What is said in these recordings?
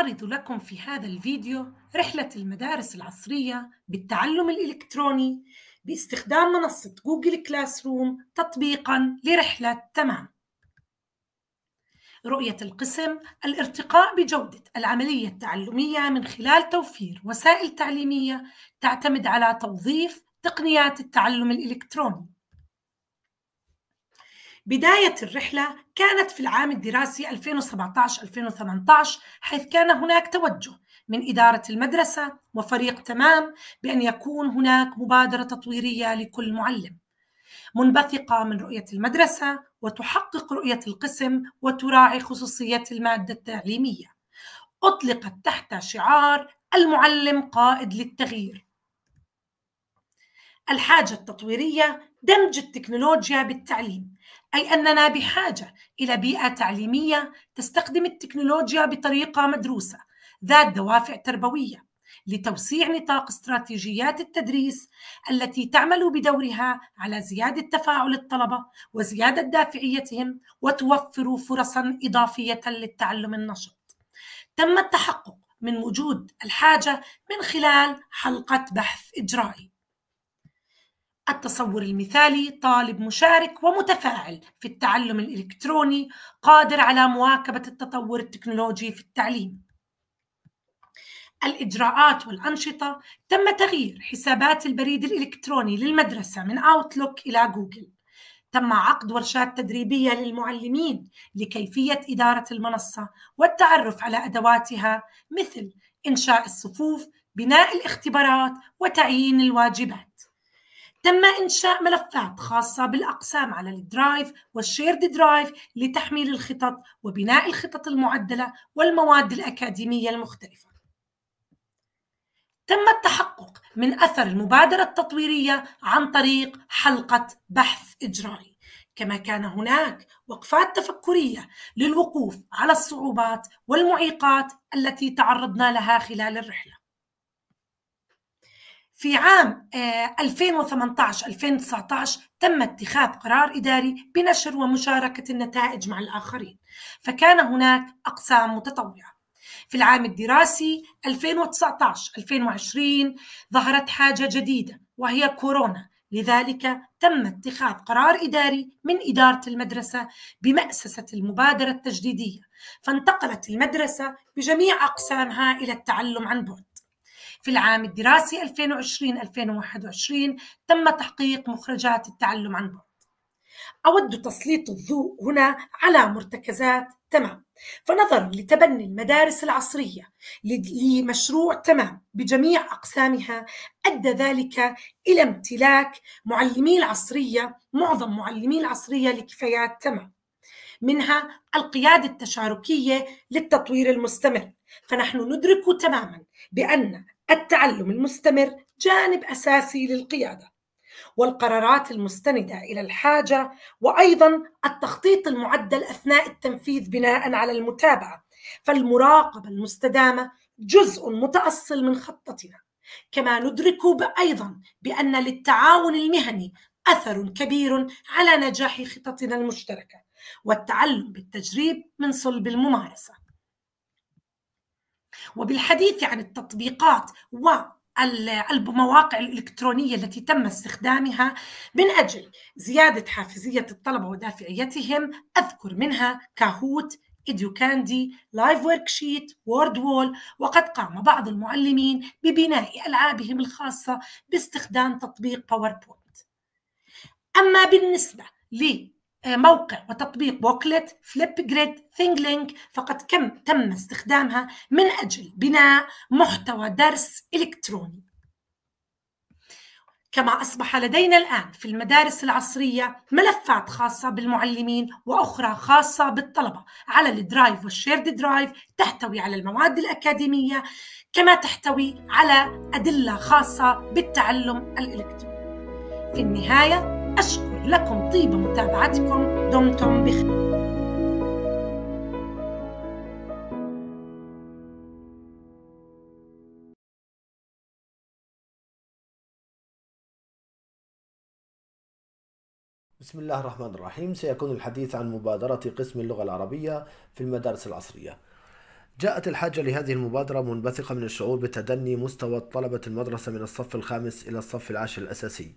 أعرض لكم في هذا الفيديو رحلة المدارس العصرية بالتعلم الإلكتروني باستخدام منصة جوجل كلاس روم تطبيقاً لرحلة تمام رؤية القسم الارتقاء بجودة العملية التعلمية من خلال توفير وسائل تعليمية تعتمد على توظيف تقنيات التعلم الإلكتروني بداية الرحلة كانت في العام الدراسي 2017-2018 حيث كان هناك توجه من إدارة المدرسة وفريق تمام بأن يكون هناك مبادرة تطويرية لكل معلم منبثقة من رؤية المدرسة وتحقق رؤية القسم وتراعي خصوصية المادة التعليمية أطلقت تحت شعار المعلم قائد للتغيير الحاجة التطويرية دمج التكنولوجيا بالتعليم أي أننا بحاجة إلى بيئة تعليمية تستخدم التكنولوجيا بطريقة مدروسة ذات دوافع تربوية لتوسيع نطاق استراتيجيات التدريس التي تعمل بدورها على زيادة تفاعل الطلبة وزيادة دافعيتهم وتوفر فرصا إضافية للتعلم النشط. تم التحقق من وجود الحاجة من خلال حلقة بحث إجرائي. التصور المثالي طالب مشارك ومتفاعل في التعلم الالكتروني قادر على مواكبه التطور التكنولوجي في التعليم الإجراءات والأنشطة تم تغيير حسابات البريد الإلكتروني للمدرسة من أوتلوك إلى جوجل تم عقد ورشات تدريبية للمعلمين لكيفية إدارة المنصة والتعرف على أدواتها مثل إنشاء الصفوف، بناء الاختبارات، وتعيين الواجبات. تم إنشاء ملفات خاصة بالأقسام على الدرايف والشيرد درايف لتحميل الخطط وبناء الخطط المعدلة والمواد الأكاديمية المختلفة. تم التحقق من أثر المبادرة التطويرية عن طريق حلقة بحث إجرائي، كما كان هناك وقفات تفكرية للوقوف على الصعوبات والمعيقات التي تعرضنا لها خلال الرحلة. في عام 2018 آه، 2019 تم اتخاذ قرار اداري بنشر ومشاركه النتائج مع الاخرين فكان هناك اقسام متطوعه في العام الدراسي 2019 2020 ظهرت حاجه جديده وهي كورونا لذلك تم اتخاذ قرار اداري من اداره المدرسه بمأسسه المبادره التجديديه فانتقلت المدرسه بجميع اقسامها الى التعلم عن بعد في العام الدراسي 2020-2021 تم تحقيق مخرجات التعلم عن بعد أود تسليط الضوء هنا على مرتكزات تمام فنظرا لتبني المدارس العصرية لمشروع تمام بجميع أقسامها أدى ذلك إلى امتلاك معلمي العصرية معظم معلمي العصرية لكفايات تمام منها القيادة التشاركية للتطوير المستمر فنحن ندرك تماما بأن التعلم المستمر جانب اساسي للقياده والقرارات المستنده الى الحاجه وايضا التخطيط المعدل اثناء التنفيذ بناء على المتابعه فالمراقبه المستدامه جزء متاصل من خطتنا كما ندرك ايضا بان للتعاون المهني اثر كبير على نجاح خططنا المشتركه والتعلم بالتجريب من صلب الممارسه وبالحديث عن يعني التطبيقات و المواقع الإلكترونية التي تم استخدامها من أجل زيادة حافزية الطلبة ودافعيتهم أذكر منها كاهوت إديوكاندي لايف وركشيت وورد وول وقد قام بعض المعلمين ببناء ألعابهم الخاصة باستخدام تطبيق باوربوينت أما بالنسبة آه، موقع وتطبيق بوكلت فليب جريد ثينج لينك فقد كم تم استخدامها من أجل بناء محتوى درس إلكتروني كما أصبح لدينا الآن في المدارس العصرية ملفات خاصة بالمعلمين وأخرى خاصة بالطلبة على الدرايف والشيرد درايف تحتوي على المواد الأكاديمية كما تحتوي على أدلة خاصة بالتعلم الإلكتروني في النهاية أشكر لكم طيب متابعتكم دمتم بخير بسم الله الرحمن الرحيم سيكون الحديث عن مبادرة قسم اللغة العربية في المدارس العصرية جاءت الحاجة لهذه المبادرة منبثقة من الشعور بتدني مستوى طلبة المدرسة من الصف الخامس إلى الصف العاشر الأساسي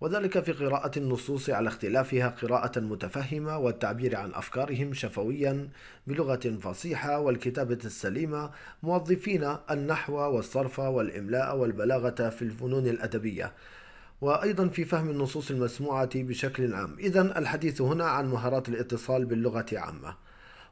وذلك في قراءة النصوص على اختلافها قراءة متفهمة والتعبير عن أفكارهم شفويا بلغة فصيحة والكتابة السليمة موظفين النحو والصرف والإملاء والبلاغة في الفنون الأدبية وأيضا في فهم النصوص المسموعة بشكل عام إذا الحديث هنا عن مهارات الاتصال باللغة عامة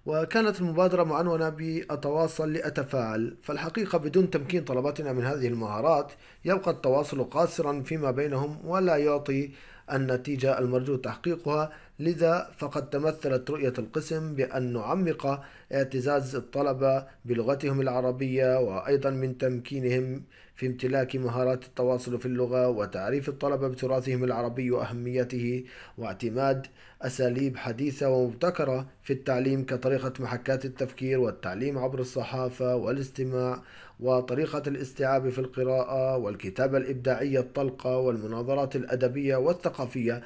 وكانت المبادرة معنونة بأتواصل لأتفاعل فالحقيقة بدون تمكين طلباتنا من هذه المهارات يبقى التواصل قاصرا فيما بينهم ولا يعطي النتيجة المرجو تحقيقها لذا فقد تمثلت رؤية القسم بأن نعمق اعتزاز الطلبة بلغتهم العربية وأيضا من تمكينهم في امتلاك مهارات التواصل في اللغة وتعريف الطلبة بتراثهم العربي وأهميته واعتماد أساليب حديثة ومبتكرة في التعليم كطريقة محكات التفكير والتعليم عبر الصحافة والاستماع وطريقة الاستيعاب في القراءة والكتابة الإبداعية الطلقة والمناظرات الأدبية والثقافية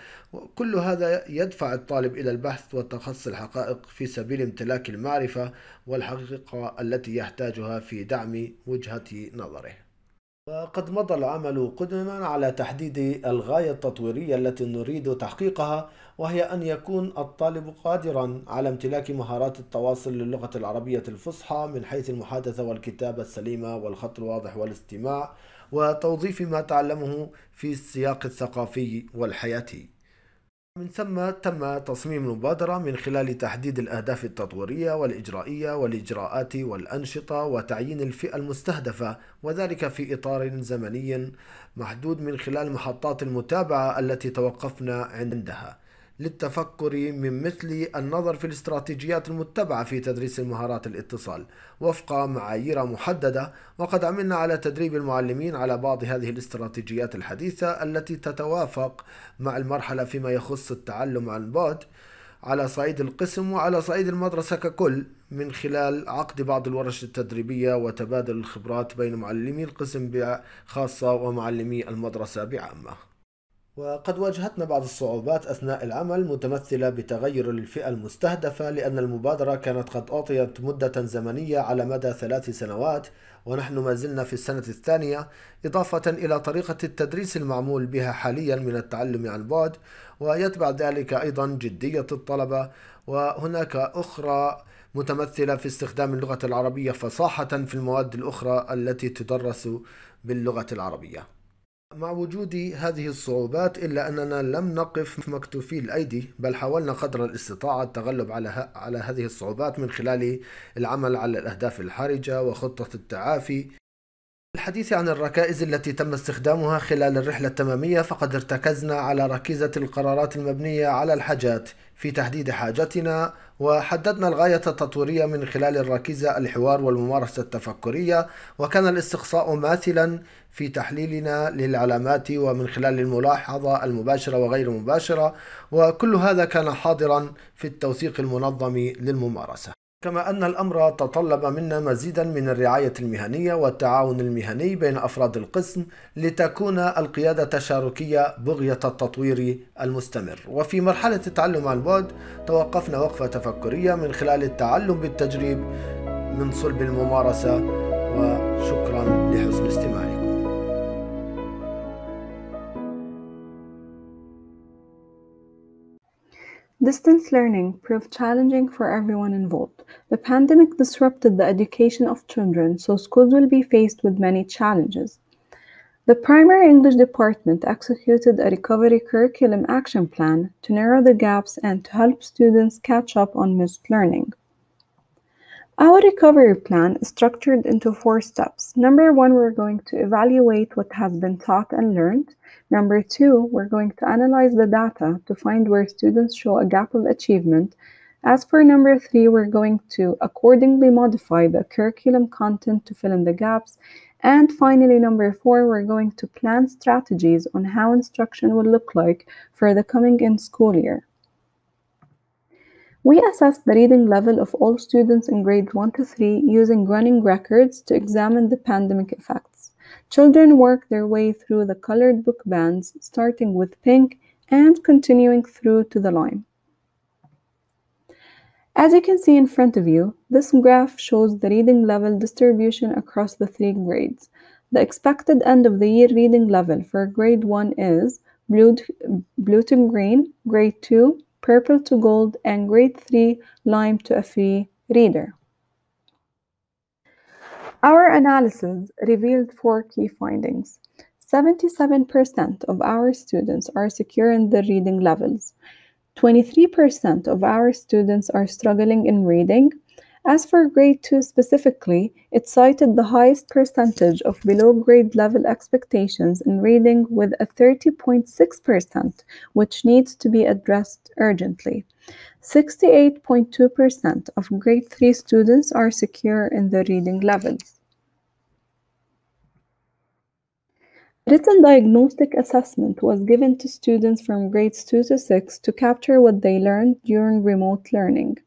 كل هذا يدفع الطالب إلى البحث وتخصي الحقائق في سبيل امتلاك المعرفة والحقيقة التي يحتاجها في دعم وجهة نظره وقد مضى العمل قدما على تحديد الغاية التطويرية التي نريد تحقيقها وهي أن يكون الطالب قادرا على امتلاك مهارات التواصل للغة العربية الفصحى من حيث المحادثة والكتابة السليمة والخط الواضح والاستماع وتوظيف ما تعلمه في السياق الثقافي والحياتي من ثم تم تصميم المبادرة من خلال تحديد الأهداف التطويرية والإجرائية والإجراءات والأنشطة وتعيين الفئة المستهدفة وذلك في إطار زمني محدود من خلال محطات المتابعة التي توقفنا عندها للتفكر من مثل النظر في الاستراتيجيات المتبعة في تدريس المهارات الاتصال وفق معايير محددة وقد عملنا على تدريب المعلمين على بعض هذه الاستراتيجيات الحديثة التي تتوافق مع المرحلة فيما يخص التعلم عن بعد على صعيد القسم وعلى صعيد المدرسة ككل من خلال عقد بعض الورش التدريبية وتبادل الخبرات بين معلمي القسم خاصة ومعلمي المدرسة بعامة وقد واجهتنا بعض الصعوبات أثناء العمل متمثلة بتغير الفئة المستهدفة لأن المبادرة كانت قد أعطيت مدة زمنية على مدى ثلاث سنوات ونحن ما زلنا في السنة الثانية إضافة إلى طريقة التدريس المعمول بها حاليا من التعلم عن بعد ويتبع ذلك أيضا جدية الطلبة وهناك أخرى متمثلة في استخدام اللغة العربية فصاحة في المواد الأخرى التي تدرس باللغة العربية مع وجود هذه الصعوبات إلا أننا لم نقف مكتوفي الأيدي بل حاولنا قدر الاستطاعة التغلب على, على هذه الصعوبات من خلال العمل على الأهداف الحرجة وخطة التعافي الحديث عن الركائز التي تم استخدامها خلال الرحلة التمامية فقد ارتكزنا على ركيزة القرارات المبنية على الحاجات في تحديد حاجتنا وحددنا الغاية التطويرية من خلال الركيزة الحوار والممارسة التفكرية وكان الاستقصاء ماثلا في تحليلنا للعلامات ومن خلال الملاحظة المباشرة وغير المباشرة وكل هذا كان حاضرا في التوثيق المنظم للممارسة كما أن الأمر تطلب منا مزيدا من الرعاية المهنية والتعاون المهني بين أفراد القسم لتكون القيادة التشاركية بغية التطوير المستمر وفي مرحلة التعلم عن بعد توقفنا وقفة تفكرية من خلال التعلم بالتجريب من صلب الممارسة وشكرا لحسن استماعكم Distance learning proved challenging for everyone involved. The pandemic disrupted the education of children, so schools will be faced with many challenges. The primary English department executed a recovery curriculum action plan to narrow the gaps and to help students catch up on missed learning. Our recovery plan is structured into four steps. Number one, we're going to evaluate what has been taught and learned. Number two, we're going to analyze the data to find where students show a gap of achievement. As for number three, we're going to accordingly modify the curriculum content to fill in the gaps. And finally, number four, we're going to plan strategies on how instruction will look like for the coming in school year. We assessed the reading level of all students in grade 1 to 3 using running records to examine the pandemic effects. Children worked their way through the colored book bands, starting with pink and continuing through to the lime. As you can see in front of you, this graph shows the reading level distribution across the three grades. The expected end of the year reading level for grade 1 is blue to, blue to green, grade 2 purple to gold, and grade 3 lime to a free reader. Our analysis revealed four key findings. 77% of our students are secure in their reading levels. 23% of our students are struggling in reading. As for grade 2 specifically, it cited the highest percentage of below grade level expectations in reading with a 30.6%, which needs to be addressed urgently. 68.2% of grade 3 students are secure in the reading levels. Written diagnostic assessment was given to students from grades 2 to 6 to capture what they learned during remote learning.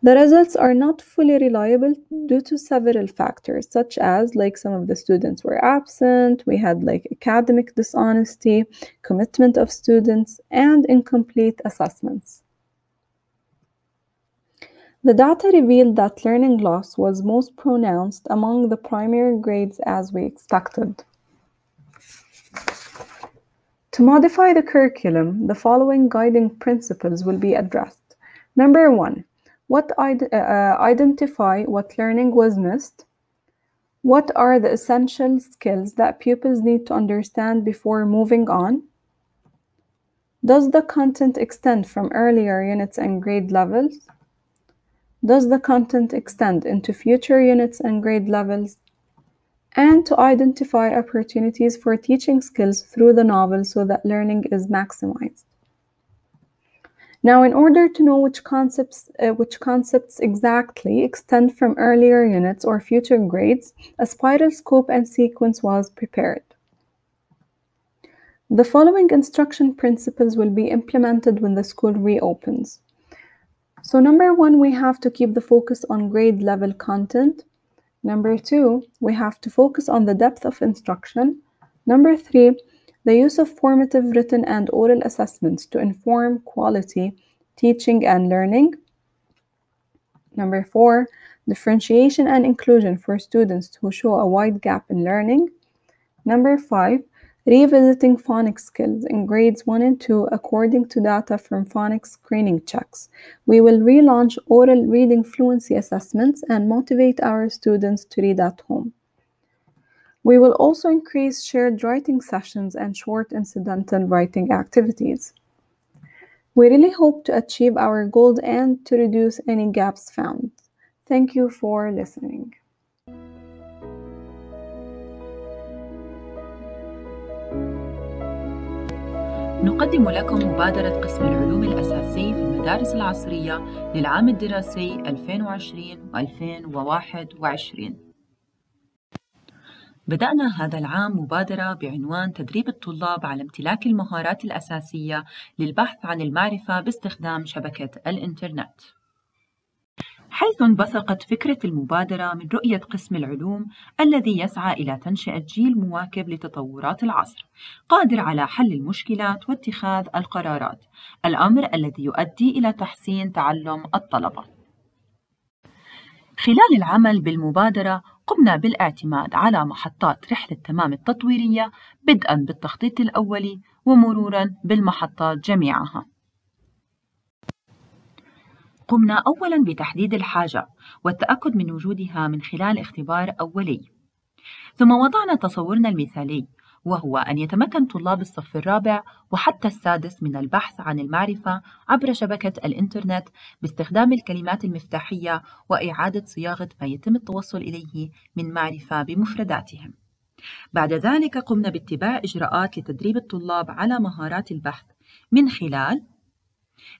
The results are not fully reliable due to several factors, such as like some of the students were absent, we had like academic dishonesty, commitment of students, and incomplete assessments. The data revealed that learning loss was most pronounced among the primary grades as we expected. To modify the curriculum, the following guiding principles will be addressed. Number one, what Id uh, uh, identify what learning was missed, what are the essential skills that pupils need to understand before moving on, does the content extend from earlier units and grade levels? Does the content extend into future units and grade levels? And to identify opportunities for teaching skills through the novel so that learning is maximized. Now, in order to know which concepts, uh, which concepts exactly extend from earlier units or future grades, a spiral scope and sequence was prepared. The following instruction principles will be implemented when the school reopens. So number one, we have to keep the focus on grade level content. Number two, we have to focus on the depth of instruction. Number three, the use of formative written and oral assessments to inform quality teaching and learning. Number four, differentiation and inclusion for students who show a wide gap in learning. Number five, revisiting phonics skills in grades 1 and 2 according to data from phonics screening checks. We will relaunch oral reading fluency assessments and motivate our students to read at home. We will also increase shared writing sessions and short incidental writing activities. We really hope to achieve our goal and to reduce any gaps found. Thank you for listening. نقدم لكم مبادرة قسم العلوم الأساسي في المدارس العصرية للعام الدراسي 2020 و 2021 بدأنا هذا العام مبادرة بعنوان تدريب الطلاب على امتلاك المهارات الأساسية للبحث عن المعرفة باستخدام شبكة الإنترنت. حيث انبثقت فكرة المبادرة من رؤية قسم العلوم الذي يسعى إلى تنشئة جيل مواكب لتطورات العصر، قادر على حل المشكلات واتخاذ القرارات، الأمر الذي يؤدي إلى تحسين تعلم الطلبة. خلال العمل بالمبادرة قمنا بالاعتماد على محطات رحلة تمام التطويرية بدءا بالتخطيط الأولي ومرورا بالمحطات جميعها قمنا أولا بتحديد الحاجة والتأكد من وجودها من خلال اختبار أولي ثم وضعنا تصورنا المثالي وهو أن يتمكن طلاب الصف الرابع وحتى السادس من البحث عن المعرفة عبر شبكة الإنترنت باستخدام الكلمات المفتاحية وإعادة صياغة ما يتم التوصل إليه من معرفة بمفرداتهم. بعد ذلك قمنا باتباع إجراءات لتدريب الطلاب على مهارات البحث من خلال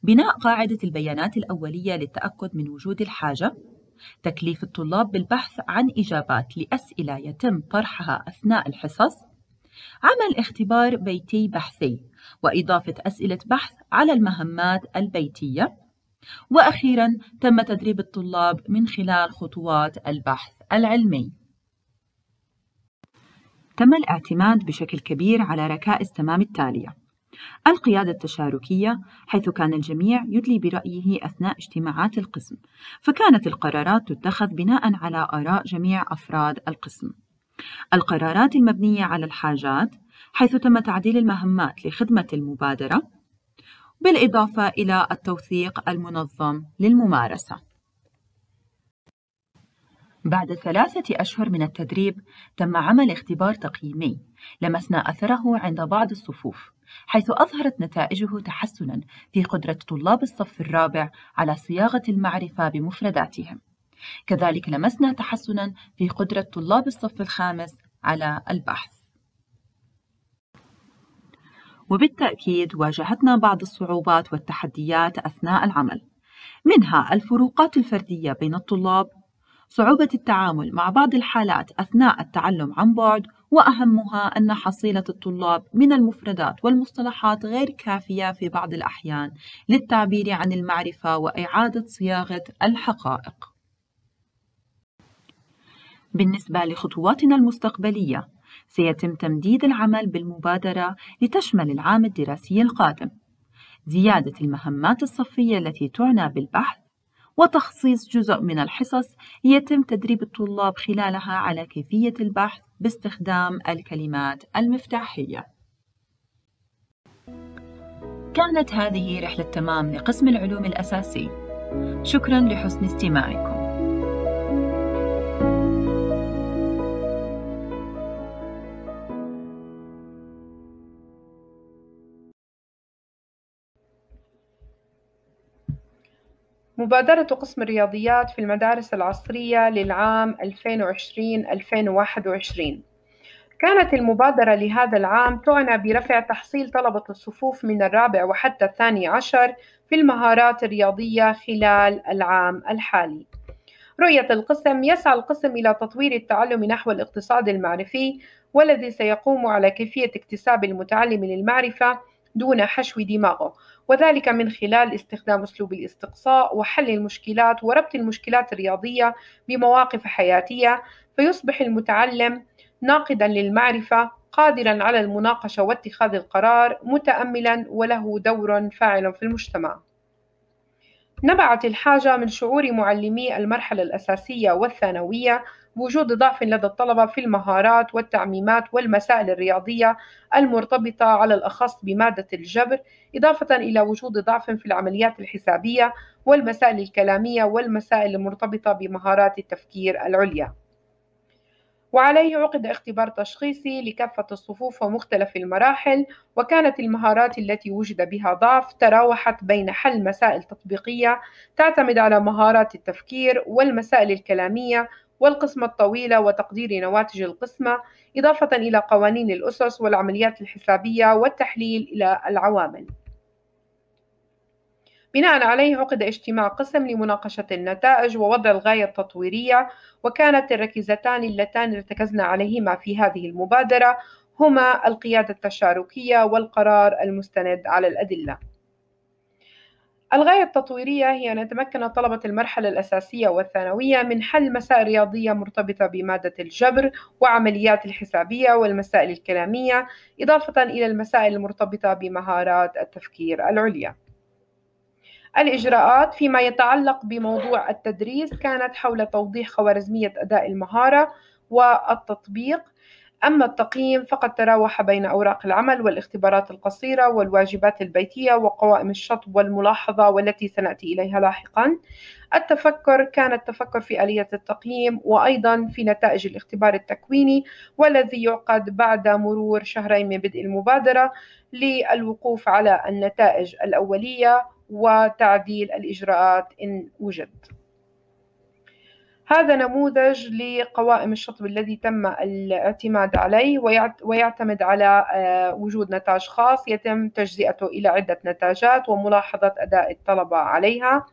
بناء قاعدة البيانات الأولية للتأكد من وجود الحاجة تكليف الطلاب بالبحث عن إجابات لأسئلة يتم طرحها أثناء الحصص عمل اختبار بيتي بحثي وإضافة أسئلة بحث على المهمات البيتية وأخيرا تم تدريب الطلاب من خلال خطوات البحث العلمي تم الاعتماد بشكل كبير على ركائز تمام التالية القيادة التشاركية حيث كان الجميع يدلي برأيه أثناء اجتماعات القسم فكانت القرارات تتخذ بناء على آراء جميع أفراد القسم القرارات المبنية على الحاجات حيث تم تعديل المهمات لخدمة المبادرة بالإضافة إلى التوثيق المنظم للممارسة بعد ثلاثة أشهر من التدريب تم عمل اختبار تقييمي لمسنا أثره عند بعض الصفوف حيث أظهرت نتائجه تحسنا في قدرة طلاب الصف الرابع على صياغة المعرفة بمفرداتهم كذلك لمسنا تحسنا في قدرة طلاب الصف الخامس على البحث وبالتأكيد واجهتنا بعض الصعوبات والتحديات أثناء العمل منها الفروقات الفردية بين الطلاب صعوبة التعامل مع بعض الحالات أثناء التعلم عن بعد وأهمها أن حصيلة الطلاب من المفردات والمصطلحات غير كافية في بعض الأحيان للتعبير عن المعرفة وإعادة صياغة الحقائق بالنسبة لخطواتنا المستقبلية سيتم تمديد العمل بالمبادرة لتشمل العام الدراسي القادم زيادة المهمات الصفية التي تعنى بالبحث وتخصيص جزء من الحصص يتم تدريب الطلاب خلالها على كيفية البحث باستخدام الكلمات المفتاحية كانت هذه رحلة تمام لقسم العلوم الأساسي شكرا لحسن استماعكم مبادرة قسم الرياضيات في المدارس العصرية للعام 2020-2021 كانت المبادرة لهذا العام تعنى برفع تحصيل طلبة الصفوف من الرابع وحتى الثاني عشر في المهارات الرياضية خلال العام الحالي. رؤية القسم يسعى القسم إلى تطوير التعلم نحو الاقتصاد المعرفي والذي سيقوم على كيفية اكتساب المتعلم للمعرفة دون حشو دماغه وذلك من خلال استخدام اسلوب الاستقصاء وحل المشكلات وربط المشكلات الرياضيه بمواقف حياتيه فيصبح المتعلم ناقدا للمعرفه قادرا على المناقشه واتخاذ القرار متاملا وله دور فاعل في المجتمع نبعت الحاجه من شعور معلمي المرحله الاساسيه والثانويه وجود ضعف لدى الطلبة في المهارات والتعميمات والمسائل الرياضية المرتبطة على الأخص بمادة الجبر إضافة إلى وجود ضعف في العمليات الحسابية والمسائل الكلامية والمسائل المرتبطة بمهارات التفكير العليا وعليه عقد اختبار تشخيصي لكافة الصفوف ومختلف المراحل وكانت المهارات التي وجد بها ضعف تراوحت بين حل مسائل تطبيقية تعتمد على مهارات التفكير والمسائل الكلامية والقسمة الطويلة وتقدير نواتج القسمة إضافة إلى قوانين الأسس والعمليات الحسابية والتحليل إلى العوامل بناء عليه عقد اجتماع قسم لمناقشة النتائج ووضع الغاية التطويرية وكانت الركيزتان اللتان ارتكزنا عليهما في هذه المبادرة هما القيادة التشاركية والقرار المستند على الأدلة الغاية التطويرية هي أن يتمكن طلبة المرحلة الأساسية والثانوية من حل مسائل رياضية مرتبطة بمادة الجبر وعمليات الحسابية والمسائل الكلامية إضافة إلى المسائل المرتبطة بمهارات التفكير العليا. الإجراءات فيما يتعلق بموضوع التدريس كانت حول توضيح خوارزمية أداء المهارة والتطبيق أما التقييم فقد تراوح بين أوراق العمل والاختبارات القصيرة والواجبات البيتية وقوائم الشطب والملاحظة والتي سنأتي إليها لاحقا التفكر كان التفكر في آلية التقييم وأيضا في نتائج الاختبار التكويني والذي يعقد بعد مرور شهرين من بدء المبادرة للوقوف على النتائج الأولية وتعديل الإجراءات إن وجد هذا نموذج لقوائم الشطب الذي تم الاعتماد عليه ويعتمد على آه، وجود نتاج خاص يتم تجزئته إلى عدة نتاجات وملاحظة أداء الطلبة عليها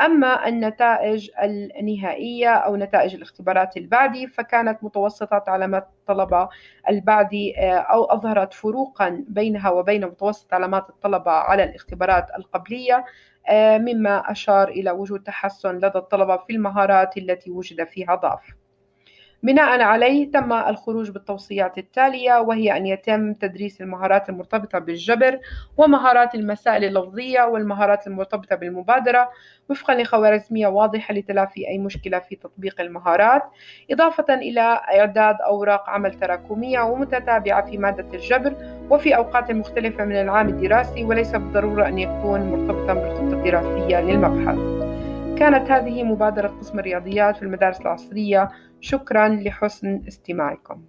أما النتائج النهائية أو نتائج الاختبارات البعدي فكانت متوسطة علامات الطلبة البعدي آه، أو أظهرت فروقا بينها وبين متوسط علامات الطلبة على الاختبارات القبلية آه، مما أشار إلى وجود تحسن لدى الطلبة في المهارات التي وجد فيها ضعف بناء عليه تم الخروج بالتوصيات التالية وهي أن يتم تدريس المهارات المرتبطة بالجبر ومهارات المسائل اللفظية والمهارات المرتبطة بالمبادرة وفقا لخوارزمية واضحة لتلافي أي مشكلة في تطبيق المهارات إضافة إلى إعداد أوراق عمل تراكمية ومتتابعة في مادة الجبر وفي أوقات مختلفة من العام الدراسي وليس بالضرورة أن يكون مرتبطا بالخطة الدراسية للمبحث كانت هذه مبادرة قسم الرياضيات في المدارس العصرية شكرا لحسن استماعكم